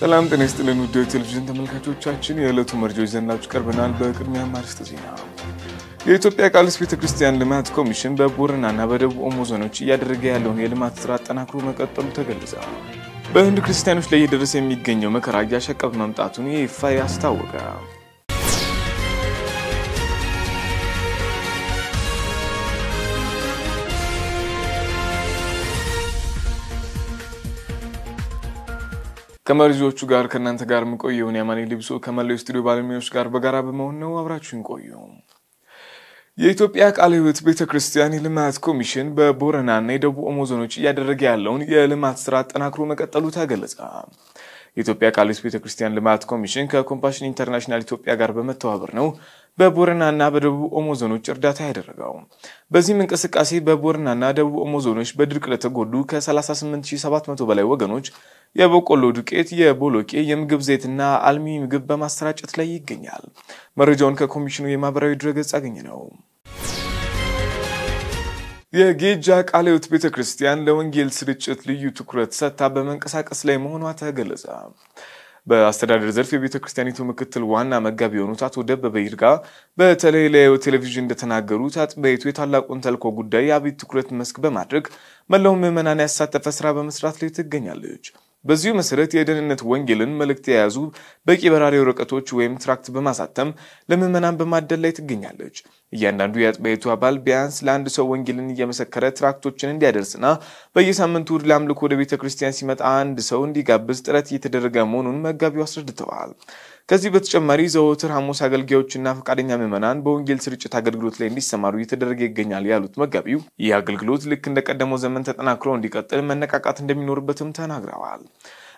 ሰላም ጤና ይስጥልን ውድ ቴሌቪዥን ተመልካቾቻችን፣ የዕለቱ መረጃዎች ይዘናችሁ ቀርበናል። በቅድሚያ አርዕስተ ዜና። የኢትዮጵያ ቃልስ ቤተክርስቲያን ልማት ኮሚሽን በቦረናና በደቡብ ኦሞ ዞኖች እያደረገ ያለውን የልማት ስራ አጠናክሮ መቀጠሉ ተገለጸ። በህንድ ክርስቲያኖች ላይ እየደረሰ የሚገኘው መከራ እያሸቀብ መምጣቱን የይፋ አስታወቀ። ከመሪዎቹ ጋር ከእናንተ ጋር የምቆየውን የአማኔ ልብሶ ከመላው ስቱዲዮ ባለሙያዎች ጋር በጋራ በመሆን ነው። አብራችሁን ቆዩ። የኢትዮጵያ ቃለ ሕይወት ቤተ ክርስቲያን የልማት ኮሚሽን በቦረናና የደቡብ ኦሞ ዞኖች እያደረገ ያለውን የልማት ስራ አጠናክሮ መቀጠሉ ተገለጸ። የኢትዮጵያ ቃለ ሕይወት ቤተ ክርስቲያን ልማት ኮሚሽን ከኮምፓሽን ኢንተርናሽናል ኢትዮጵያ ጋር በመተባበር ነው በቦረናና በደቡብ ኦሞ ዞኖች እርዳታ ያደረገው። በዚህም እንቅስቃሴ በቦረናና ደቡብ ኦሞ ዞኖች በድርቅ ለተጎዱ ከ38700 በላይ ወገኖች የበቆሎ ዱቄት፣ የቦሎቄ፣ የምግብ ዘይትና አልሚ ምግብ በማሰራጨት ላይ ይገኛል። መረጃውን ከኮሚሽኑ የማህበራዊ ድረገጽ አገኘ ነው። የጌጃ ቃለ ሕይወት ቤተ ክርስቲያን ለወንጌል ስርጭት ልዩ ትኩረት ሰጥታ በመንቀሳቀስ ላይ መሆኗ ተገለጸ። በአስተዳደር ዘርፍ የቤተ ክርስቲያኒቱ ምክትል ዋና መጋቢ የሆኑት አቶ ደበበ ይርጋ በተለይ ለሕይወት ቴሌቪዥን እንደተናገሩት አጥቢያይቱ የታላቁን ተልእኮ ጉዳይ የአብይ ትኩረት መስክ በማድረግ መላው ምዕመናን ያሳተፈ ስራ በመስራት ላይ ትገኛለች። በዚሁ መሰረት የደህንነት ወንጌልን መልእክት የያዙ በቂ በራሪ ወረቀቶች ወይም ትራክት በማሳተም ለምዕመናን በማደል ላይ ትገኛለች። እያንዳንዱ የአጥቢያቱ አባል ቢያንስ ለአንድ ሰው ወንጌልን እየመሰከረ ትራክቶችን እንዲያደርስና በየሳምንቱ እሁድ ለአምልኮ ወደ ቤተ ክርስቲያን ሲመጣ አንድ ሰው እንዲጋብዝ ጥረት እየተደረገ መሆኑን መጋቢው አስረድተዋል። ከዚህ በተጨማሪ ዘወትር ሐሙስ አገልጋዮችና ፈቃደኛ ምዕመናን በወንጌል ስርጭት አገልግሎት ላይ እንዲሰማሩ እየተደረገ ይገኛል ያሉት መጋቢው ይህ አገልግሎት ልክ እንደቀደመው ዘመን ተጠናክሮ እንዲቀጥል መነቃቃት እንደሚኖርበትም ተናግረዋል።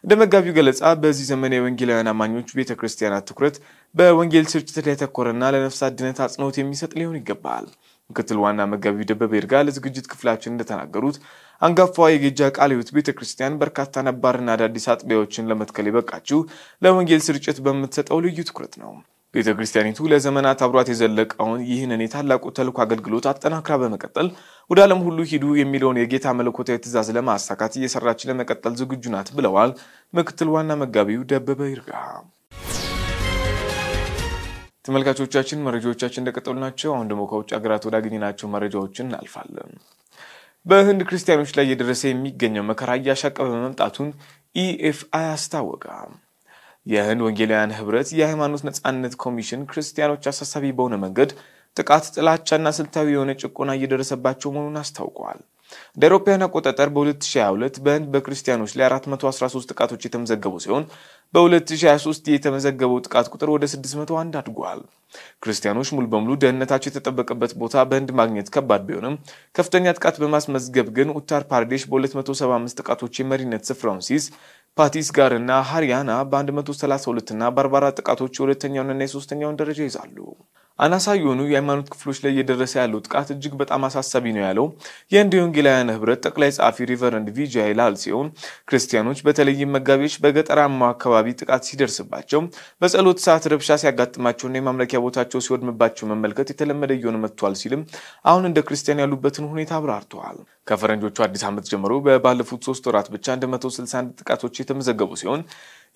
እንደ መጋቢው ገለጻ በዚህ ዘመን የወንጌላውያን አማኞች ቤተ ክርስቲያናት ትኩረት በወንጌል ስርጭት ላይ ያተኮረና ለነፍስ አድነት አጽንኦት የሚሰጥ ሊሆን ይገባል። ምክትል ዋና መጋቢው ደበበ ይርጋ ለዝግጅት ክፍላችን እንደተናገሩት አንጋፋ የጌጃ ቃለ ሕይወት ቤተ ክርስቲያን በርካታ ነባርና አዳዲስ አጥቢያዎችን ለመትከል የበቃችው ለወንጌል ስርጭት በምትሰጠው ልዩ ትኩረት ነው። ቤተ ክርስቲያኒቱ ለዘመናት አብሯት የዘለቀውን ይህንን የታላቁ ተልእኮ አገልግሎት አጠናክራ በመቀጠል ወደ ዓለም ሁሉ ሂዱ የሚለውን የጌታ መለኮታዊ ትእዛዝ ለማሳካት እየሰራች ለመቀጠል ዝግጁ ናት ብለዋል ምክትል ዋና መጋቢው ደበበ ይርጋ። ተመልካቾቻችን መረጃዎቻችን እንደቀጠሉ ናቸው። አሁን ደግሞ ከውጭ ሀገራት ወዳገኘናቸው መረጃዎችን እናልፋለን። በህንድ ክርስቲያኖች ላይ እየደረሰ የሚገኘው መከራ እያሻቀበ መምጣቱን ኢኤፍአይ አስታወቀ። የህንድ ወንጌላውያን ህብረት የሃይማኖት ነፃነት ኮሚሽን ክርስቲያኖች አሳሳቢ በሆነ መንገድ ጥቃት፣ ጥላቻና ስልታዊ የሆነ ጭቆና እየደረሰባቸው መሆኑን አስታውቀዋል። እንደ አውሮፓውያን አቆጣጠር በ2022 በህንድ በክርስቲያኖች ላይ 413 ጥቃቶች የተመዘገቡ ሲሆን በ2023 የተመዘገበው ጥቃት ቁጥር ወደ 601 አድጓል። ክርስቲያኖች ሙሉ በሙሉ ደህንነታቸው የተጠበቀበት ቦታ በህንድ ማግኘት ከባድ ቢሆንም ከፍተኛ ጥቃት በማስመዝገብ ግን ኡታር ፓርዴሽ በ275 ጥቃቶች የመሪነት ስፍራውን ሲይዝ ጋር እና ሃሪያና በ132 እና በ44 ጥቃቶች የሁለተኛውንና የሶስተኛውን ደረጃ ይዛሉ። አናሳ የሆኑ የሃይማኖት ክፍሎች ላይ እየደረሰ ያለው ጥቃት እጅግ በጣም አሳሳቢ ነው ያለው የህንድ የወንጌላውያን ህብረት ጠቅላይ ጸሐፊ ሪቨረንድ ቪጃይ ላል ሲሆን ክርስቲያኖች በተለይም መጋቢዎች በገጠራማ አካባቢ ጥቃት ሲደርስባቸው በጸሎት ሰዓት ረብሻ ሲያጋጥማቸውና የማምለኪያ ቦታቸው ሲወድምባቸው መመልከት የተለመደ እየሆነ መጥቷል ሲልም አሁን እንደ ክርስቲያን ያሉበትን ሁኔታ አብራርተዋል። ከፈረንጆቹ አዲስ ዓመት ጀምሮ በባለፉት ሶስት ወራት ብቻ 161 ጥቃቶች የተመዘገቡ ሲሆን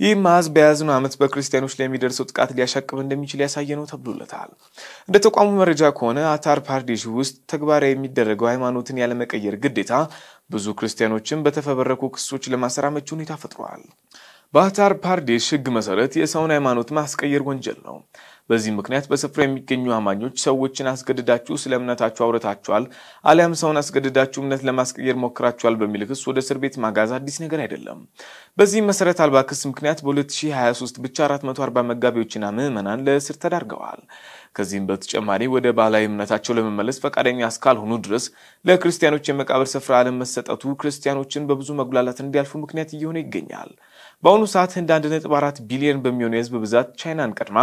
ይህም አሃዝ በያዝነው ዓመት በክርስቲያኖች ላይ የሚደርሰው ጥቃት ሊያሻቅብ እንደሚችል ያሳየ ነው ተብሎለታል። እንደ ተቋሙ መረጃ ከሆነ አታር ፓርዲሽ ውስጥ ተግባራዊ የሚደረገው ሃይማኖትን ያለመቀየር ግዴታ ብዙ ክርስቲያኖችን በተፈበረኩ ክሶች ለማሰር አመቺ ሁኔታ ፈጥሯል። በአታር ፓርዴሽ ሕግ መሰረት የሰውን ሃይማኖት ማስቀየር ወንጀል ነው። በዚህ ምክንያት በስፍራ የሚገኙ አማኞች ሰዎችን አስገድዳችሁ ስለ እምነታችሁ አውረታችኋል፣ አሊያም ሰውን አስገድዳችሁ እምነት ለማስቀየር ሞክራችኋል በሚል ክስ ወደ እስር ቤት ማጋዝ አዲስ ነገር አይደለም። በዚህም መሰረት አልባ ክስ ምክንያት በ2023 ብቻ 440 መጋቢዎችና ምዕመናን ለእስር ተዳርገዋል። ከዚህም በተጨማሪ ወደ ባህላዊ እምነታቸው ለመመለስ ፈቃደኛ እስካልሆኑ ድረስ ለክርስቲያኖች የመቃብር ስፍራ አለመሰጠቱ ክርስቲያኖችን በብዙ መጉላላት እንዲያልፉ ምክንያት እየሆነ ይገኛል። በአሁኑ ሰዓት ህንድ 1.4 ቢሊዮን በሚሆነው የህዝብ ብዛት ቻይናን ቀድማ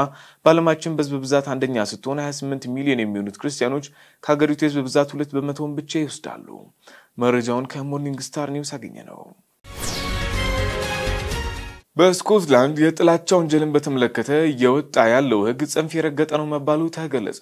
በዓለማችን በህዝብ ብዛት አንደኛ ስትሆን 28 ሚሊዮን የሚሆኑት ክርስቲያኖች ከሀገሪቱ የህዝብ ብዛት ሁለት በመቶውን ብቻ ይወስዳሉ። መረጃውን ከሞርኒንግ ስታር ኒውስ አገኘ ነው። በስኮትላንድ የጥላቻ ወንጀልን በተመለከተ እየወጣ ያለው ሕግ ጽንፍ የረገጠ ነው መባሉ ተገለጸ።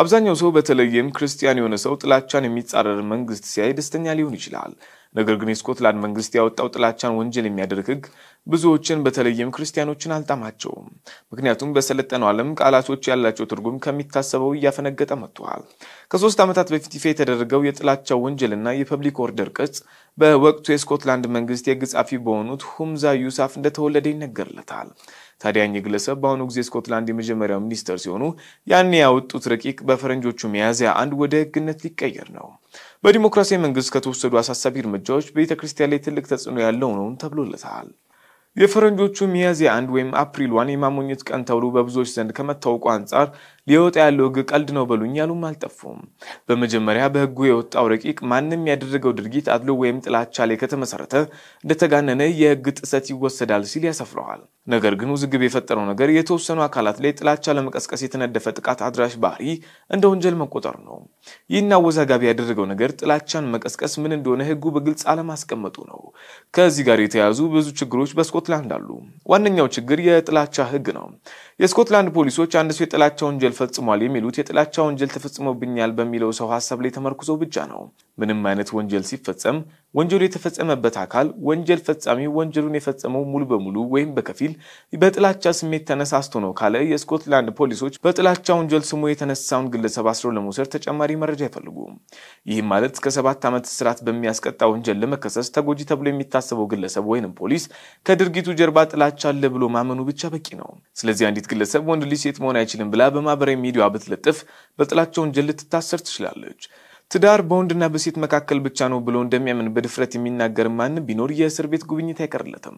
አብዛኛው ሰው በተለይም ክርስቲያን የሆነ ሰው ጥላቻን የሚጻረር መንግስት ሲያይ ደስተኛ ሊሆን ይችላል። ነገር ግን የስኮትላንድ መንግስት ያወጣው ጥላቻን ወንጀል የሚያደርግ ህግ ብዙዎችን በተለይም ክርስቲያኖችን አልጣማቸውም። ምክንያቱም በሰለጠነው ዓለም ቃላቶች ያላቸው ትርጉም ከሚታሰበው እያፈነገጠ መጥተዋል። ከሶስት ዓመታት በፊት ይፋ የተደረገው የጥላቻው ወንጀልና የፐብሊክ ኦርደር ቅጽ በወቅቱ የስኮትላንድ መንግስት የህግ ጻፊ በሆኑት ሁምዛ ዩሳፍ እንደተወለደ ይነገርለታል። ታዲያ እኚህ ግለሰብ በአሁኑ ጊዜ ስኮትላንድ የመጀመሪያው ሚኒስተር ሲሆኑ ያኔ ያወጡት ረቂቅ በፈረንጆቹ ሚያዝያ አንድ ወደ ህግነት ሊቀየር ነው። በዲሞክራሲያዊ መንግስት ከተወሰዱ አሳሳቢ እርምጃዎች ቤተ ክርስቲያን ላይ ትልቅ ተጽዕኖ ያለው ነውን ተብሎለታል። የፈረንጆቹ ሚያዝያ አንድ ወይም አፕሪል ዋን የማሞኘት ቀን ተብሎ በብዙዎች ዘንድ ከመታወቁ አንጻር ሊወጣ ያለው ህግ ቀልድ ነው በሉኝ ያሉም አልጠፉም። በመጀመሪያ በህጉ የወጣው ረቂቅ ማንም ያደረገው ድርጊት አድሎ ወይም ጥላቻ ላይ ከተመሰረተ እንደተጋነነ የህግ ጥሰት ይወሰዳል ሲል ያሰፍረዋል። ነገር ግን ውዝግብ የፈጠረው ነገር የተወሰኑ አካላት ላይ ጥላቻ ለመቀስቀስ የተነደፈ ጥቃት አድራሽ ባህሪ እንደ ወንጀል መቆጠር ነው። ይህን አወዛጋቢ ያደረገው ነገር ጥላቻን መቀስቀስ ምን እንደሆነ ህጉ በግልጽ አለማስቀመጡ ነው። ከዚህ ጋር የተያያዙ ብዙ ችግሮች በስኮትላንድ አሉ። ዋነኛው ችግር የጥላቻ ህግ ነው። የስኮትላንድ ፖሊሶች አንድ ሰው የጥላቻ ወንጀል ፈጽሟል የሚሉት የጥላቻ ወንጀል ተፈጽሞብኛል በሚለው ሰው ሀሳብ ላይ ተመርኩዘው ብቻ ነው። ምንም አይነት ወንጀል ሲፈጸም ወንጀሉ የተፈጸመበት አካል ወንጀል ፈጻሚ ወንጀሉን የፈጸመው ሙሉ በሙሉ ወይም በከፊል በጥላቻ ስሜት ተነሳስቶ ነው ካለ የስኮትላንድ ፖሊሶች በጥላቻ ወንጀል ስሙ የተነሳውን ግለሰብ አስሮ ለመውሰድ ተጨማሪ መረጃ አይፈልጉም። ይህም ማለት እስከ ሰባት ዓመት እስራት በሚያስቀጣ ወንጀል ለመከሰስ ተጎጂ ተብሎ የሚታሰበው ግለሰብ ወይንም ፖሊስ ከድርጊቱ ጀርባ ጥላቻ አለ ብሎ ማመኑ ብቻ በቂ ነው። ስለዚህ አንዲት ግለሰብ ወንድ ልጅ ሴት መሆን አይችልም ብላ በማህበራዊ ሚዲያ ብትለጥፍ በጥላቻ ወንጀል ልትታሰር ትችላለች። ትዳር በወንድና በሴት መካከል ብቻ ነው ብሎ እንደሚያምን በድፍረት የሚናገር ማን ቢኖር የእስር ቤት ጉብኝት አይቀርለትም።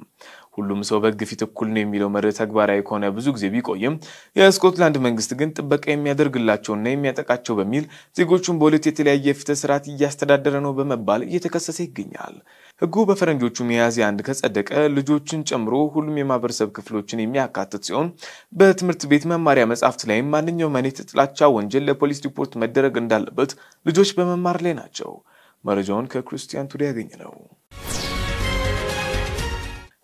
ሁሉም ሰው በሕግ ፊት እኩል ነው የሚለው መርህ ተግባራዊ ከሆነ ብዙ ጊዜ ቢቆይም የስኮትላንድ መንግስት ግን ጥበቃ የሚያደርግላቸውና የሚያጠቃቸው በሚል ዜጎቹን በሁለት የተለያየ የፍትህ ስርዓት እያስተዳደረ ነው በመባል እየተከሰሰ ይገኛል። ህጉ በፈረንጆቹ ሚያዝያ አንድ ከጸደቀ ልጆችን ጨምሮ ሁሉም የማህበረሰብ ክፍሎችን የሚያካትት ሲሆን በትምህርት ቤት መማሪያ መጽሐፍት ላይም ማንኛውም አይነት ጥላቻ ወንጀል ለፖሊስ ሪፖርት መደረግ እንዳለበት ልጆች በመማር ላይ ናቸው። መረጃውን ከክርስቲያን ቱዴ ያገኝ ነው።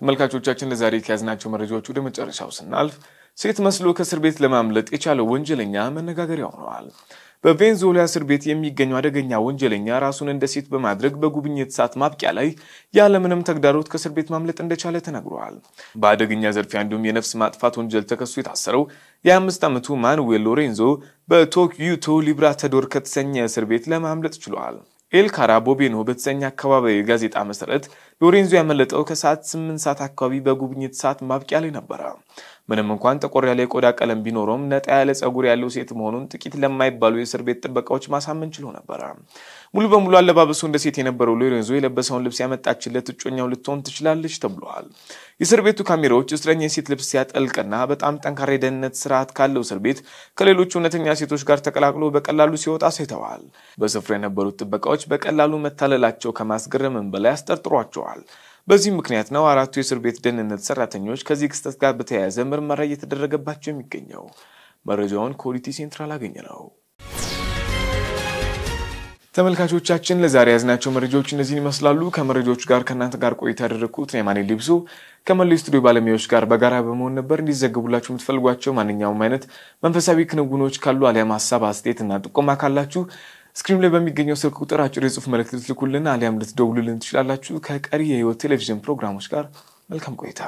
ተመልካቾቻችን ለዛሬ የተያዝናቸው መረጃዎች ወደ መጨረሻው ስናልፍ ሴት መስሎ ከእስር ቤት ለማምለጥ የቻለው ወንጀለኛ መነጋገሪያ ሆነዋል። በቬንዙዌላ እስር ቤት የሚገኘው አደገኛ ወንጀለኛ ራሱን እንደ ሴት በማድረግ በጉብኝት ሰዓት ማብቂያ ላይ ያለምንም ተግዳሮት ከእስር ቤት ማምለጥ እንደቻለ ተነግሯል። በአደገኛ ዘርፊያ እንዲሁም የነፍስ ማጥፋት ወንጀል ተከሶ የታሰረው የአምስት ዓመቱ ማኑዌል ሎሬንዞ በቶክዩቶ ሊብራተዶር ከተሰኘ እስር ቤት ለማምለጥ ችሏል። ኤልካራ ቦቤኖ በተሰኘ አካባቢ ጋዜጣ መሰረት ሎሬንዞ ያመለጠው ከሰዓት ስምንት ሰዓት አካባቢ በጉብኝት ሰዓት ማብቂያ ላይ ነበረ። ምንም እንኳን ጠቆር ያለ የቆዳ ቀለም ቢኖረውም ነጣ ያለ ጸጉር ያለው ሴት መሆኑን ጥቂት ለማይባሉ የእስር ቤት ጥበቃዎች ማሳመን ችሎ ነበረ። ሙሉ በሙሉ አለባበሱ እንደ ሴት የነበረው ሎሬንዞ የለበሰውን ልብስ ያመጣችለት እጮኛው ልትሆን ትችላለች ተብሏል። የእስር ቤቱ ካሜራዎች እስረኛ የሴት ልብስ ሲያጠልቅና በጣም ጠንካራ የደህንነት ስርዓት ካለው እስር ቤት ከሌሎች እውነተኛ ሴቶች ጋር ተቀላቅሎ በቀላሉ ሲወጣ ሳይተዋል። በስፍራ የነበሩት ጥበቃዎች በቀላሉ መታለላቸው ከማስገረምን በላይ አስጠርጥሯቸዋል። ተናግረዋል። በዚህም ምክንያት ነው አራቱ የእስር ቤት ደህንነት ሰራተኞች ከዚህ ክስተት ጋር በተያያዘ ምርመራ እየተደረገባቸው የሚገኘው። መረጃውን ከኦዲቲ ሴንትራል አገኘ ነው። ተመልካቾቻችን ለዛሬ ያዝናቸው መረጃዎች እነዚህን ይመስላሉ። ከመረጃዎቹ ጋር ከእናንተ ጋር ቆይታ ያደረግኩት የማኔ ሊብሶ ከመላው ስቱዲዮ ባለሙያዎች ጋር በጋራ በመሆን ነበር። እንዲዘገቡላችሁ የምትፈልጓቸው ማንኛውም አይነት መንፈሳዊ ክንውኖች ካሉ አሊያም ሀሳብ፣ አስተያየትና ጥቆማ ካላችሁ ስክሪም ላይ በሚገኘው ስልክ ቁጥር አጭር የጽሁፍ መልእክት ልትልኩልን አሊያም ልትደውሉልን ትችላላችሁ። ከቀሪ የህይወት ቴሌቪዥን ፕሮግራሞች ጋር መልካም ቆይታ